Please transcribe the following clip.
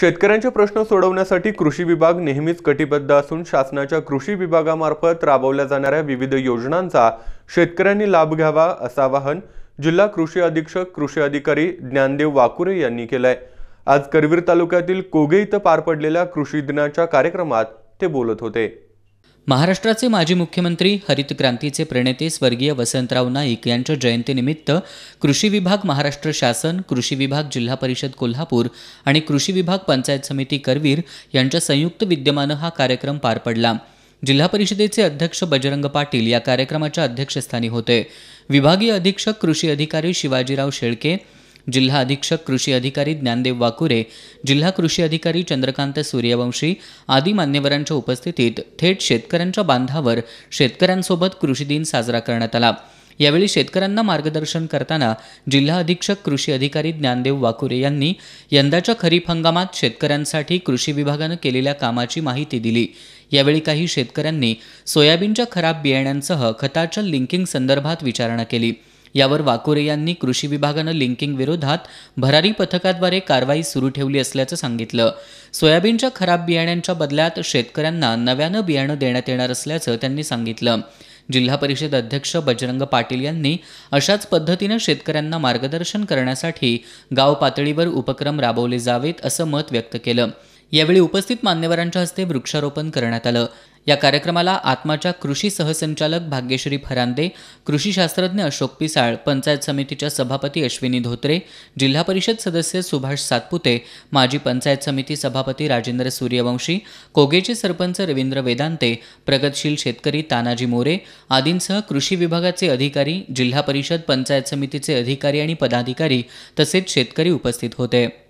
शेतकऱ्यांचे प्रश्न सोडवण्यासाठी कृषी विभाग नेहमीच कटिबद्ध असून शासनाच्या कृषी विभागामार्फत राबवल्या जाणाऱ्या विविध योजनांचा शेतकऱ्यांनी लाभ घ्यावा असं आवाहन जिल्हा कृषी अधीक्षक कृषी अधिकारी ज्ञानदेव वाकुरे यांनी केलंय आज करवीर तालुक्यातील कोगे इथं पार पडलेल्या कृषी दिनाच्या कार्यक्रमात ते बोलत होते महाराष्ट्राचे माजी मुख्यमंत्री हरित क्रांतीचे प्रणेते स्वर्गीय वसंतराव नाईक यांच्या जयंतीनिमित्त कृषी विभाग महाराष्ट्र शासन कृषी विभाग जिल्हा परिषद कोल्हापूर आणि कृषी विभाग पंचायत समिती करवीर यांच्या संयुक्त विद्यमानं हा कार्यक्रम पार पडला जिल्हा परिषदेचे अध्यक्ष बजरंग पाटील या कार्यक्रमाच्या अध्यक्षस्थानी होते विभागीय अधीक्षक कृषी अधिकारी शिवाजीराव शेळके जिल्हा अधीक्षक कृषी अधिकारी ज्ञानदेव वाकुरे जिल्हा कृषी अधिकारी चंद्रकांत सूर्यवंशी आदी मान्यवरांच्या उपस्थितीत थेट शेतकऱ्यांच्या बांधावर शेतकऱ्यांसोबत कृषी दिन साजरा करण्यात आला यावेळी शेतकऱ्यांना मार्गदर्शन करताना जिल्हा अधीक्षक कृषी अधिकारी ज्ञानदेव वाकुरे यांनी यंदाच्या खरीप हंगामात शेतकऱ्यांसाठी कृषी विभागानं केलेल्या कामाची माहिती दिली यावेळी काही शेतकऱ्यांनी सोयाबीनच्या खराब बियाण्यांसह खताच्या लिंकिंग संदर्भात विचारणा केली यावर वाकोरे यांनी कृषी विभागानं लिंकिंग विरोधात भरारी पथकाद्वारे कारवाई सुरू ठेवली असल्याचं सांगितलं सोयाबीनच्या खराब बियाण्यांच्या बदल्यात शेतकऱ्यांना नव्यानं बियाणं देण्यात येणार असल्याचं त्यांनी सांगितलं जिल्हा परिषद अध्यक्ष बजरंग पाटील यांनी अशाच पद्धतीनं शेतकऱ्यांना मार्गदर्शन करण्यासाठी गाव पातळीवर उपक्रम राबवले जावेत असं मत व्यक्त केलं यावेळी उपस्थित मान्यवरांच्या हस्ते वृक्षारोपण करण्यात आलं या कार्यक्रमाला आत्माच्या कृषी सहसंचालक भाग्यश्री फरांदे कृषी शास्त्रज्ञ अशोक पिसाळ पंचायत समितीच्या सभापती अश्विनी धोत्रे जिल्हा परिषद सदस्य सुभाष सातपुते माजी पंचायत समिती सभापती राजेंद्र सूर्यवंशी कोगेचे सरपंच रवींद्र वेदांते प्रगतशील शेतकरी तानाजी मोरे आदींसह कृषी विभागाचे अधिकारी जिल्हा परिषद पंचायत समितीचे अधिकारी आणि पदाधिकारी तसेच शेतकरी उपस्थित होते